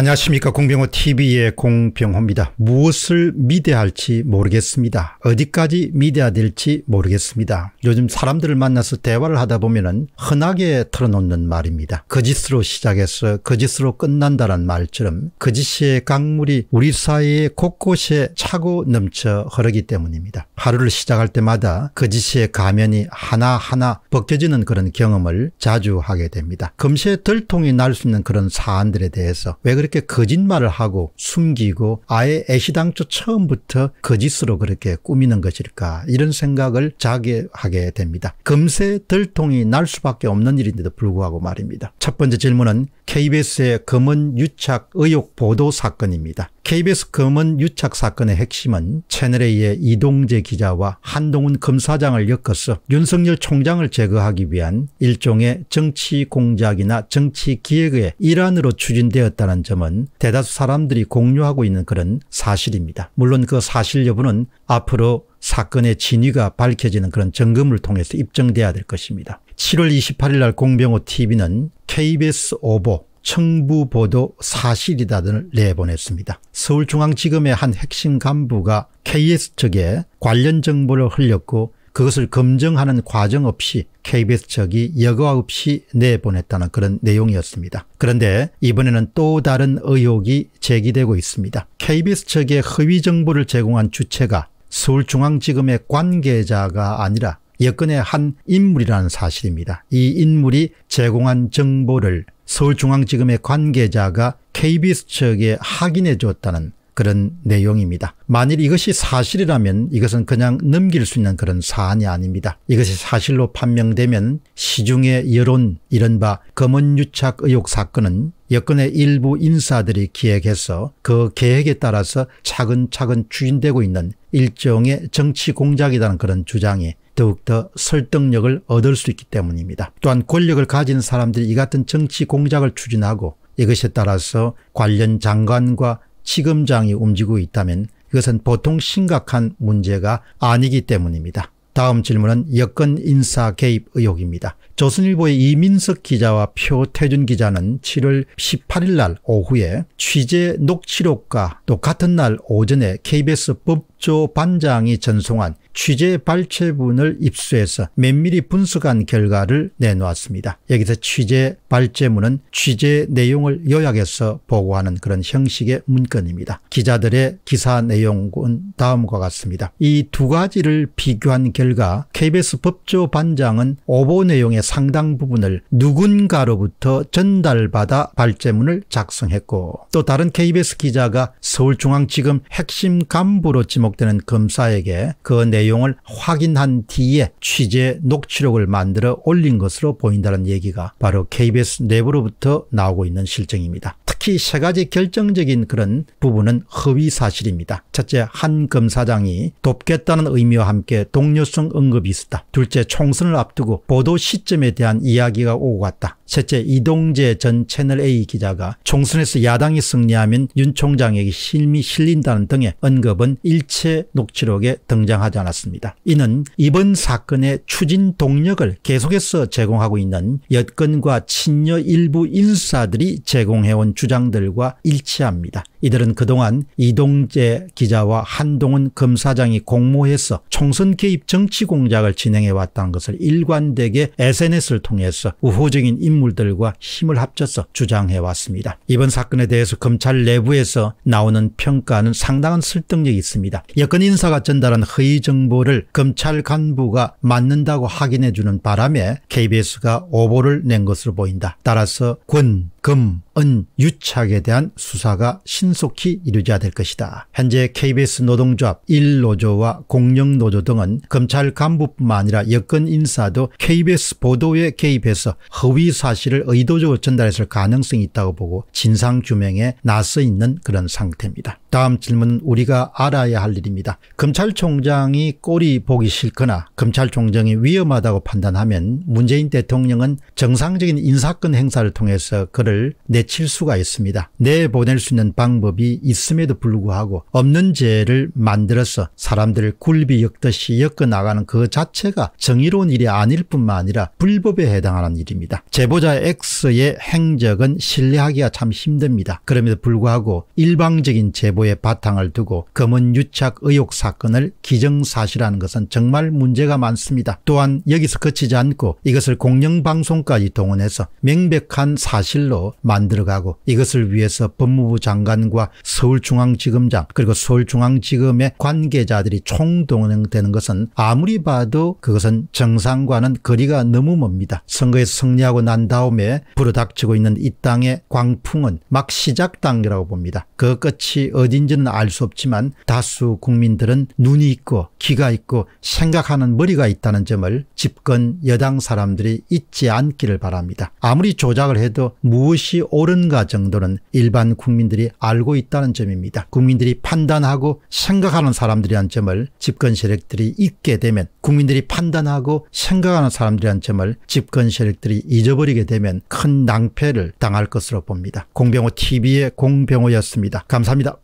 안녕하십니까 공병호TV의 공병호입니다. 무엇을 미대 할지 모르겠습니다. 어디까지 미대야 될지 모르겠습니다. 요즘 사람들을 만나서 대화를 하다 보면 흔하게 털어놓는 말입니다. 거짓으로 그 시작해서 거짓으로 그 끝난다는 말처럼 거짓의 그 강물이 우리 사이의 곳곳에 차고 넘쳐 흐르기 때문입니다. 하루를 시작할 때마다 거짓의 가면이 하나하나 벗겨지는 그런 경험을 자주 하게 됩니다. 금세 들통이 날 수 있는 그런 사안들에 대해서 왜 그렇게 그렇게 거짓말을 하고 숨기고 아예 애시당초 처음부터 거짓으로 그렇게 꾸미는 것일까 이런 생각을 자게하게 됩니다. 금세 들통이 날 수밖에 없는 일인데도 불구하고 말입니다. 첫 번째 질문은 KBS의 검은 유착 의혹 보도 사건입니다. KBS 검은 유착 사건의 핵심은 채널A의 이동재 기자와 한동훈 검사장을 엮어서 윤석열 총장을 제거하기 위한 일종의 정치 공작이나 정치 기획의 일환으로 추진되었다는 점 점은 대다수 사람들이 공유하고 있는 그런 사실입니다. 물론 그 사실 여부는 앞으로 사건의 진위가 밝혀지는 그런 점검을 통해서 입증돼야 될 것입니다. 7월 28일 날 공병호 TV는 KBS 오보 청부보도 사실이다 등 내보냈습니다. 서울중앙지검의 한 핵심 간부가 KS 측에 관련 정보를 흘렸고 그것을 검증하는 과정 없이 KBS 측이 여과 없이 내보냈다는 그런 내용이었습니다. 그런데 이번에는 또 다른 의혹이 제기되고 있습니다. KBS 측에 허위 정보를 제공한 주체가 서울중앙지검의 관계자가 아니라 여건의 한 인물이라는 사실입니다. 이 인물이 제공한 정보를 서울중앙지검의 관계자가 KBS 측에 확인해 줬다는 그런 내용입니다. 만일 이것이 사실이라면 이것은 그냥 넘길 수 있는 그런 사안이 아닙니다. 이것이 사실로 판명되면 시중의 여론 이른바 검은유착 의혹 사건은 여권의 일부 인사들이 기획해서 그 계획에 따라서 차근차근 추진되고 있는 일종의 정치 공작이라는 그런 주장이 더욱더 설득력을 얻을 수 있기 때문입니다. 또한 권력을 가진 사람들이 이 같은 정치 공작을 추진하고 이것에 따라서 관련 장관과 시금장이 움직이고 있다면 이것은 보통 심각한 문제가 아니기 때문입니다. 다음 질문은 여권 인사 개입 의혹입니다. 조선일보의 이민석 기자와 표태준 기자는 7월 18일 날 오후에 취재 녹취록과 또 같은 날 오전에 KBS 법조 반장이 전송한 취재 발췌문을 입수해서 면밀히 분석한 결과를 내놓았습니다. 여기서 취재 발췌문은 취재 내용을 요약해서 보고하는 그런 형식의 문건입니다. 기자들의 기사 내용은 다음과 같습니다. 이 두 가지를 비교한 결과 KBS 법조반장은 오보 내용의 상당 부분을 누군가로부터 전달받아 발제문을 작성했고 또 다른 KBS 기자가 서울중앙지검 핵심 간부로 지목되는 검사에게 그 내용 내용을 확인한 뒤에 취재 녹취록을 만들어 올린 것으로 보인다는 얘기가 바로 KBS 내부로부터 나오고 있는 실정입니다. 특히 세 가지 결정적인 그런 부분은 허위사실입니다. 첫째 한 검사장이 돕겠다는 의미와 함께 동료성 언급이 있었다. 둘째 총선을 앞두고 보도 시점에 대한 이야기가 오고 갔다. 셋째 이동재 전 채널A 기자가 총선에서 야당이 승리하면 윤 총장에게 실미 실린다는 등의 언급은 일체 녹취록에 등장하지 않았습니다. 이는 이번 사건의 추진 동력을 계속해서 제공하고 있는 여건과 친여 일부 인사들이 제공해온 주장 주장들과 일치합니다. 이들은 그동안 이동재 기자와 한동훈 검사장이 공모해서 총선 개입 정치 공작을 진행해 왔다는 것을 일관되게 SNS를 통해서 우호적인 인물들과 힘을 합쳐서 주장해 왔습니다. 이번 사건에 대해서 검찰 내부에서 나오는 평가는 상당한 설득력이 있습니다. 여권 인사가 전달한 허위 정보를 검찰 간부가 맞는다고 확인해 주는 바람에 KBS가 오보를 낸 것으로 보인다. 따라서 권, 금, 은, 유착에 대한 수사가 신속히 이루어져야 될 것이다. 현재 KBS 노동조합 1노조와 공영노조 등은 검찰 간부뿐만 아니라 여권 인사도 KBS 보도에 개입해서 허위 사실을 의도적으로 전달했을 가능성이 있다고 보고 진상규명에 나서 있는 그런 상태입니다. 다음 질문은 우리가 알아야 할 일입니다. 검찰총장이 꼴이 보기 싫거나 검찰총장이 위험하다고 판단하면 문재인 대통령은 정상적인 인사권 행사를 통해서 그를 내칠 수가 있습니다. 내보낼 수 있는 방법이 있음에도 불구하고 없는 죄를 만들어서 사람들을 굴비 엮듯이 엮어나가는 그 자체가 정의로운 일이 아닐 뿐만 아니라 불법에 해당하는 일입니다. 제보자 X의 행적은 신뢰하기가 참 힘듭니다. 그럼에도 불구하고 일방적인 제보 제보의 바탕을 두고 검은 유착 의혹 사건을 기정사실하는 것은 정말 문제가 많습니다. 또한 여기서 그치지 않고 이것을 공영방송까지 동원해서 명백한 사실로 만들어가고 이것을 위해서 법무부 장관과 서울중앙지검장 그리고 서울중앙지검의 관계자들이 총동원되는 것은 아무리 봐도 그것은 정상과는 거리가 너무 멉니다. 선거에서 승리하고 난 다음에 불어닥치고 있는 이 땅의 광풍은 막 시작 단계라고 봅니다. 그 끝이 어디 어딘지는 알 수 없지만 다수 국민들은 눈이 있고 귀가 있고 생각하는 머리가 있다는 점을 집권 여당 사람들이 잊지 않기를 바랍니다. 아무리 조작을 해도 무엇이 옳은가 정도는 일반 국민들이 알고 있다는 점입니다. 국민들이 판단하고 생각하는 사람들이란 점을 집권 세력들이 잊게 되면 국민들이 판단하고 생각하는 사람들이란 점을 집권 세력들이 잊어버리게 되면 큰 낭패를 당할 것으로 봅니다. 공병호 TV의 공병호였습니다. 감사합니다.